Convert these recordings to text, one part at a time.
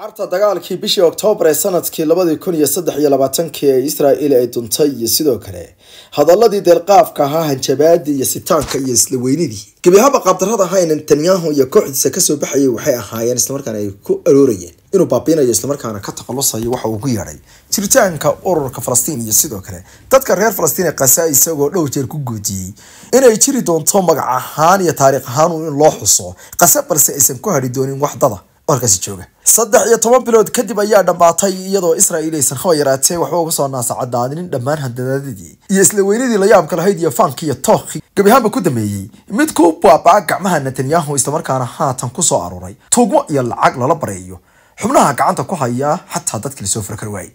carta dagaalkii bishii oktoobar ee sanadkii labadii kun iyo saddex iyo labaatankii ee israa'il ay duntay iyo sidoo kale hadaladii deelqaafka ahaa hanjabaadii iyo sitaanka iyo isla weynidii gebihaba qaabdarrada ahayna netanyahu iyo kooxdiisa kasoo baxayay waxay ahaayeen islamarkaana ay ku aroorayeen inuu baabiinayo islamarkaana ka takhalusayo waxa uu yeedhay jiritaanka ururka falastiin iyo sidoo kale dadka reer falastiin ee kasa isagoo dhow jeer ku guudiyey inay jiri doonto magac ahaan iyo taariikh ahaan in loo xuso kase balse aysan ku hadhi doonin wax dada markaasi jooga saddex iyo toban bilood kadib ayaa dhammaatay iyadoo israa'iil aysan haba yaraatee waxba uga soo naasacadaadinin dhammaan handadaadadii iyo isla weynadii la yaabka lahayd iyo faanki iyo tookhi gabi ahaanba ku dameeyey mid ku baabaa gacmaha netanyahu islamarkaana haatan ku soo aruuray tuugmo iyo lacag lala bareeyo xubnaha gacanta ku hayaa xataa dadkii lasoo farkar waayey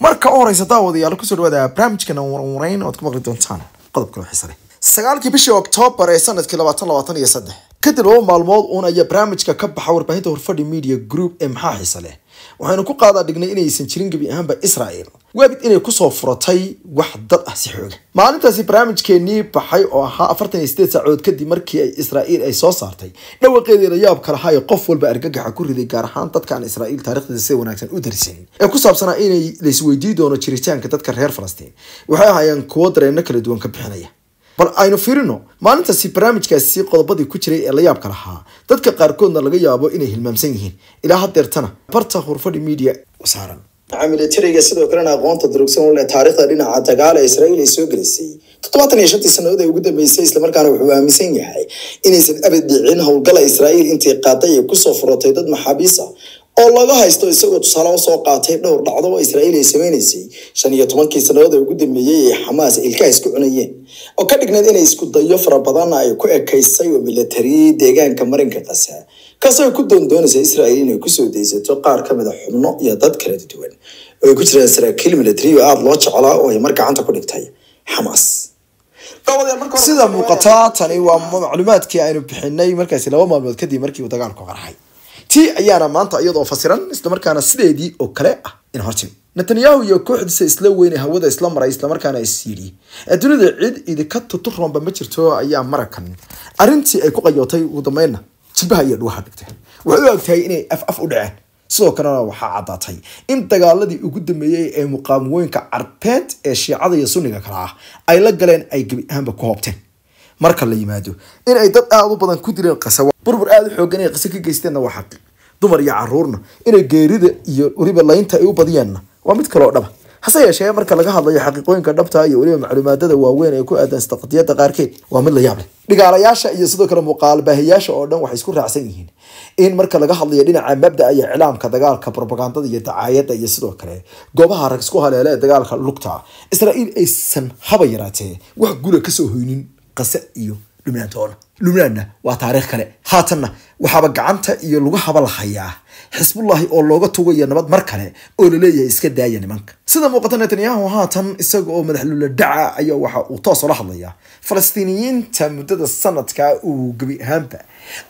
marka u horeysa daawadayaal kusoo dhawaada barnaamijkan warwareyn oad ku maqli doontaan qodobka sagaalkii bishii oktoobar ee sanadkii labaatan labaatan iyo saddex kadib laba maalmood uun ayaa barnaamijka ka baxa warbaahinta horfadhi media group ee maxaa xiisa leh waxaynu ku qaadaa dhignay inaysan jirin gebi ahaanba israel waabid inay kusoo furatay wax dad ah si xooga maalintaasi barnaamijkeenii baxay oo ahaa afartan iyo sideed saacood kadib markii ay israa'iil ay soo saartay dhawaqeedii yaabka lahaa ee qof walba argagaxa ku riday gaar ahaan dadka aan israa'iil taarikhdeeda sida wanaagsan u darisan ee ku saabsanaa inay laisweydiin doono jiritaanka dadka reer falastiin waxay ahaayeen kuwo dareenno kala duwan ka bixinaya bal aynu fiirino maalintaasi barnaamijkaasi qodobadii ku jiray ee la yaabka lahaa dadka qaarkoodna laga yaabo inay hilmaamsan yihiin ilaa hadeertana barta hurfadhi media saaran milatariga sidoo kalena aqoonta durugsan ule taariikhda dhinaca dagaala israa'iil ay soo gelisay toddobaatan iyo shantii sannadood ay ugu dambeysay islamarkaana wuxuu aaminsan yahay inaysan abad dhicin howlgala israa'iil intii qaaday ay kusoo furatay dad maxaabiis ah oo laga haysto isagoo tusaale usoo qaatay dhowr dhacdo oo israiil ay samaynaysay shan iyo tobankii sannadood ee ugu dambeeyey ee xamaas ilkaha isku cunayeen oo ka dhigneed inay isku dayo fara badanna ay ku ekaysay oo militari deegaanka marinka qasa kaasoo ku doondoonaysa israiil inay kusoo daysato qaar kamid a ah xubno iyo dad kala duwan oo ay ku jiraan saraakiil militari oo aada loo jeclaa oo ay mar gacanta ku dhigtay xamaas sida muuqata tani waa macluumaadkii aynu bixinay markaasi laba maalmood kadib markii uu dagaalku qarxay t ayaana maanta iyadoo fasiran islamarkaana sideedii oo kale ah in hortimi netanyahu iyo kooxdiisa isla weyne hawada isla maray islamarkaana is yidhi adduunyada cid idinka tuturoonba ma jirto ayaa marakan arintii ay ku qayootay ugu dambeynna jibaha iyo dhugaha dhigtay waxay u agtahay inay af af u dhaceen sidoo kalena waxaa caddaatay in dagaaladii ugu dambeeyey ee muqaamooyinka carbeed ee shiicada iyo sunniga kale ah ay la galeen ay gebi ahaanba ku hoobteen marka la yimaado in dad aada u badan ku dileen qasa burbur aada u xoogan ay qase ka geysteenna waa xaq dumar iyo caruurna inay geerida iyo weliba laynta ay u badiyeenna waa mid kaloo dhaba hase yeeshee marka laga hadlayo xaqiiqooyinka dhabta iyo weliba macluumaadada waaweyn ee ku aadan istaqdiyada qaarkeed waa mid la yaab leh dhigaalayaasha iyo sidoo kale muuqaalbaahiyaasha oo dhan waxay isku raacsan yihiin in marka laga hadlayo dhinaca mabda iyo iclaamka dagaalka probagandada iyo dacaayada iyo sidoo kale goobaha rag isku haleela ee dagaalka lugta israa'iil aysan haba yaraatee wax gula kasoo hoynin qase iyo puntdoona puntlandna waa taariikh kale haatanna waxaaba gacanta iyo lagu habalahayaa xisbullaahi oo looga tugayo nabad mar kale oo laleeyahay iska daaya nimanka sida muuqata netanyahu haatan isaga oo madaxlula dhaca ayaa waxa uu toosula hadlaya falastiiniyiinta muddada sanadkaa uu gebi ahaanba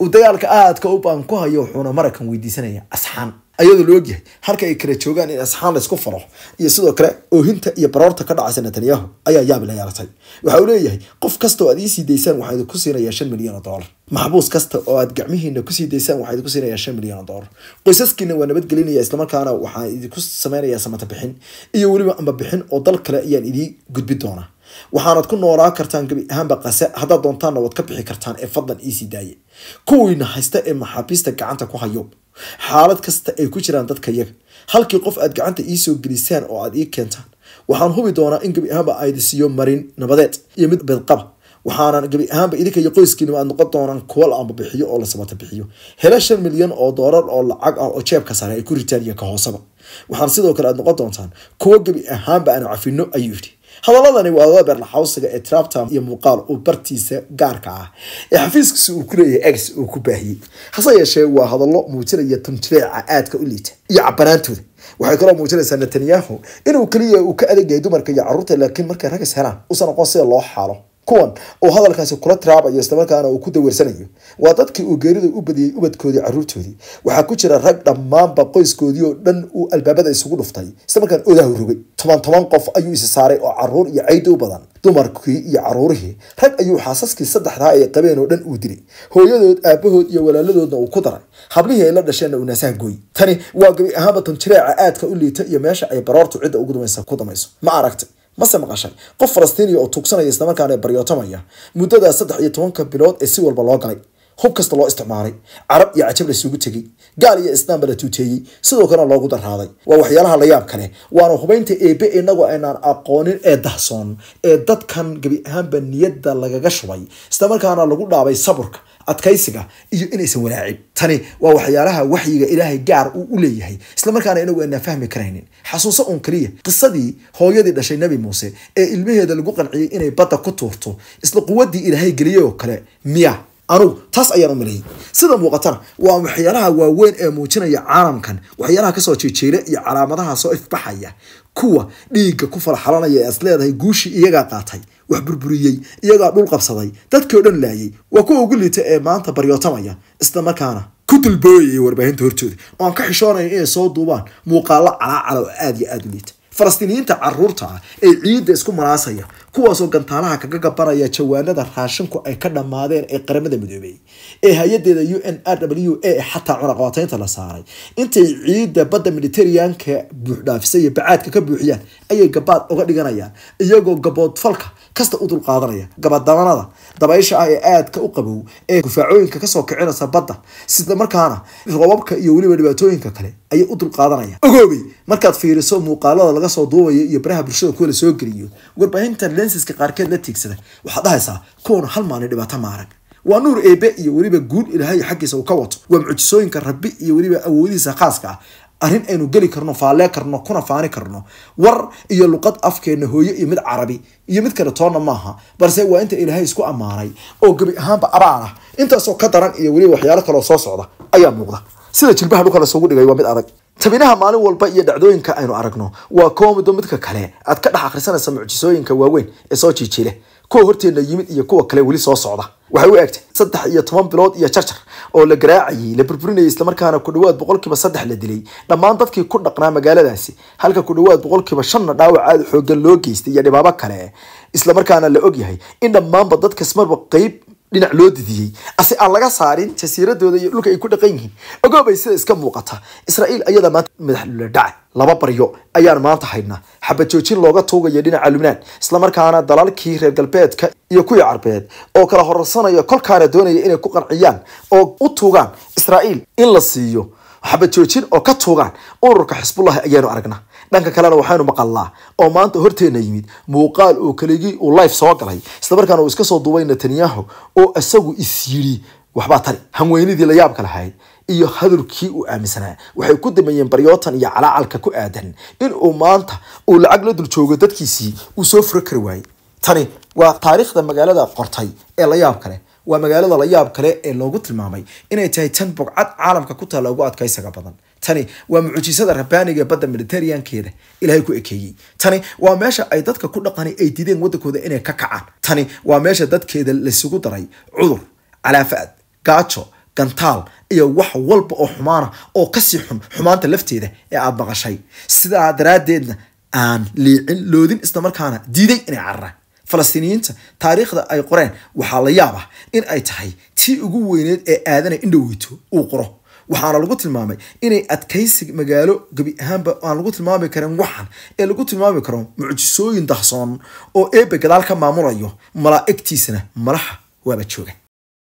uu dagaalka aadka u baan ku hayo wuxuuna marakan weydiisanaya asxaan ayadoo la ogyahay halka ay kale joogaan in asxaan laysku faro iyo sidoo kale oohinta iyo baroorta ka dhacaysa netanyahu ayaa yaab la yeelatay waxa uu leeyahay qof kasta oo aad ii daysaan waxaa idinku siinayaa shan milyan oo dollar maxbuus kasta oo aad gacmihiina kusii daysaan waxaa idinku siinayaa shan milyan oo dollar qoysaskiina waa nabadgelinaya islamarkaana waxaa idinku samaynayaa samata iyo weliba amba oo dal kale ayaan idii gudbi doonaa waxaanad ku noolaa kartaan gebi ahaanba qase haddaad doontaanna waad ka bixi kartaan ee fadlan iisii daaye kuwiina haysta ee maxaabiista gacanta ku hayo xaalad kasta ay ku jiraan dadka yaga halkii qof aad gacanta iisoo gelisaan oo aad ii keentaan waxaan hubi doonaa in gebi ahaanba aydisiiyo marin nabadeed iyo mid bedqaba waxaanan gebi ahaanba idinka iyo qoyskiinima aad noqon doonaan kuwa la-amba bixiyo oo la sabata bixiyo hela shan milyan oo doolar oo lacag ah oo jeebka sare ay ku ritaan iyo ka hooseba waxaan sidoo kale aad noqon doontaan kuwa gebi ahaanba aan cafino ayuu yidhi hadaladani waa weber naxawsiga ee traptam iyo muuqaal uu bartiisa gaarka ah ee xafiiskiisa uu ku leeyahay egs uu ku baahiyey hase yeeshee waa hadallo muujinaya tamjireeca aadka u liita iyo cabanaantooda waxay kaloo muujinaysaa netanyahu inuu keliya uu ka adegayahy dumarka iyo caruurta laakiin markay ragas helaan uusan aqoon sida loo xaalo kuwan uu hadalkaasi kula tiraabayo islamarkaana uu ku daweersanayo waa dadkii uu geerida u badiyey ubadkoodii caruurtoodii waxaa ku jira rag dhammaanba qoyskoodii oo dhan uu albaabada isugu dhuftay islamarkaan odaahu rogay toban toban qof ayuu isi saaray oo caruur iyo caydi u badan dumarkii iyo caruurihii rag ayuu xaasaskii saddexdaa ee qabeen oo dhan uu dilay hooyadood aabahood iyo walaaladoodna uu ku daray hablihii ay la dhasheenna uu naasaha gooy tani waa gebi ahaanba tanjireeca aadka u liita iyo meesha ay baroortu cidda ugu dambaysa ku damayso ma aragtay mase maqashay qof falastiiniya oo tuugsanaya islamarkaana baryootamaya muddada saddex iyo tobanka bilood ee si walba loo galay hub kasta loo isticmaalay carab iyo cajab lasugu isugu tegey gaal iyo islaamba la tuuteeyey sidoo kalena loogu daraaday waa waxyaalaha layaab kale waana hubaynta eebe inagu aynaan aqoonin ee dahsoon ee dadkan gebi ahaanba niyadda lagaga shubay isla markaana lagu dhaabay saburka adkaysiga iyo inaysan walaacin tani waa waxyaalaha waxyiga ilaahay gaar uu u leeyahay isla markaana inagu aynaan fahmi karaynin xasuuso uun keliya qisadii hooyadii dhashay nebi muuse ee ilmaheeda lagu qanciyey inay badda ku tuurto isla quwaddii ilaahay geliyey oo kale miya anugu taas ayaan u sida muuqatana waa waxyaalaha waaweyn ee muujinaya caalamkan waxyaalaha kasoo jeejeela iyo calaamadaha soo ifbaxaya kuwa dhiigga ku falxalanaya ee as leedahay guushii iyagaa qaatay wax burburiyey iyagaa dhul qabsaday dadkii o dhan laayay waa kuwa ugu liita ee maanta baryootamaya islamarkaana ku dulbooyaya warbaahinta hortooda oo aan ka xishoonaya inay soo duubaan muuqaallo calaacal oo aada iyo aada u liita falastiiniyiinta caruurta ah ee ciidda isku manaasaya kuwaasoo gantaalaha kaga gabanaya jawaanada raashinku ay ka dhammaadeen ee qaramada midoobey ee hay-adeeda u n r w a xataa cunaqabataynta la saaray intay ciidda badda mediteraneanka buuxdhaafisa iyo bacaadka ka buuxiyaan ayay gabaad uga dhiganayaan iyagoo gaboodfalka kasta u dulqaadanaya gabadabanada dabaysha ah ee aadka u qabow ee gufaacooyinka kasoo kicinaysa badda sida markaana roobabka iyo weliba dhibaatooyinka kale ayay u dulqaadanayaan ogoobay markaad fiiriso muuqaalada laga soo duubayo iyo baraha bulshada kuwa lasoo geliyo warbaahinta lensiska qaarkeed la tiigsada waxaad dhahaysaa kuwana hal maalin dhibaato ma waa nuur eebe iyo weliba guud ilaahay xaggiisa uu ka wato waa mucjisooyinka rabbi iyo weliba awoodihiisa khaaska ah arrin aynu geli karno faalee karno kuna faani karno war iyo luqad afkeenna hooyo iyo mid carabi iyo mid kale toonna maaha balse waa inta ilaahay isku ammaanay oo gebi ahaanba abaal ah intaasoo ka daran iyo weliba waxyaalo kaloo soo socda ayaa muuqda sida jilbaha dhulka lasugu dhigay waa mid adag tabinaha maalin walba iyo dhacdooyinka aynu aragno waa kuwa muddo midka kale aad ka dhex akhrisanaysa mucjisooyinka waaweyn ee soo jiijiile kuwa horteenna yimid iyo kuwa kale weli soo socda waxay u egtay saddex iyo toban bilood iyo jarjar oo la garaacayay la burburinayay islamarkaana ku dhowaad boqolkiiba saddex la dilay dhammaan dadkii ku dhaqnaa magaaladaasi halka ku dhowaad boqolkiiba shanna dhaawac aada xoogan loo geystay iyo dhibaabo kale islamarkaana la og yahay in dhammaanba dadkas marba qeyb dhinac loo didiyey ase aan laga saarin jasiiradooda iyo dhulka ay ku dhaqan yihiin ogoo sida iska muuqata israa'iil ayada maanta madax dhaca laba baryo ayaan maanta haydna xabad joojin looga tuugaya dhinaca lubnaan islamarkaana dalalkii reer galbeedka iyo kuwii carbeed oo kala horarsanaya kolkaana doonaya inay ku qanciyaan oo u tuugaan israa'iil in la siiyo joojin oo ka tuugaan ururka xisbullahi ayaanu aragna dhanka kalena waxaynu maqalnaa oo maanta horteena yimid muuqaal uu keligii uu life soo galay isla markaana uu iska soo duubay netanyahu oo isagu is yidhi waxbaa tari hanweynidii la yaabka lahayd iyo hadalkii uu aaminsanaa waxay ku dameeyeen baryootan iyo calaacalka ku aadan inuu maanta uu lacag la dul joogo dadkiisii uu soo furo kari waayey tani waa taariikhda magaalada qortay ee la yaab leh waa magaalada layaab kale ee loogu tilmaamay inay tahay tan bogcad caalamka ku taalla ugu adkaysaga badan tani waa mucjisada rabaaniga badda mediteraneankeeda ilaahay ku ekeeyey tani waa meesha ay dadka ku dhaqani ay dideen waddankooda inay ka kacaan tani waa meesha dadkeeda laysugu daray cudur calaafaad gaajo gantaal iyo wax walba oo xumaana oo kasii xun xumaanta lafteeda ee aad maqashay sidaa daraaddeedna aan liicin loodin islamarkaana diiday inay cararaan falastiiniyiinta taariikhda ay qoreen waxaa la yaaba in ay tahay tii ugu weyneed ee aadane indhoweyto uu qoro waxaana lagu tilmaamay inay adkaysi magaalo gebi ahaanba aan lagu tilmaami karin waxan ee lagu tilmaami karo mucjisooyin dahsoon oo eebe gadaal ka maamulayo malaa'igtiisana malaha waaba jooga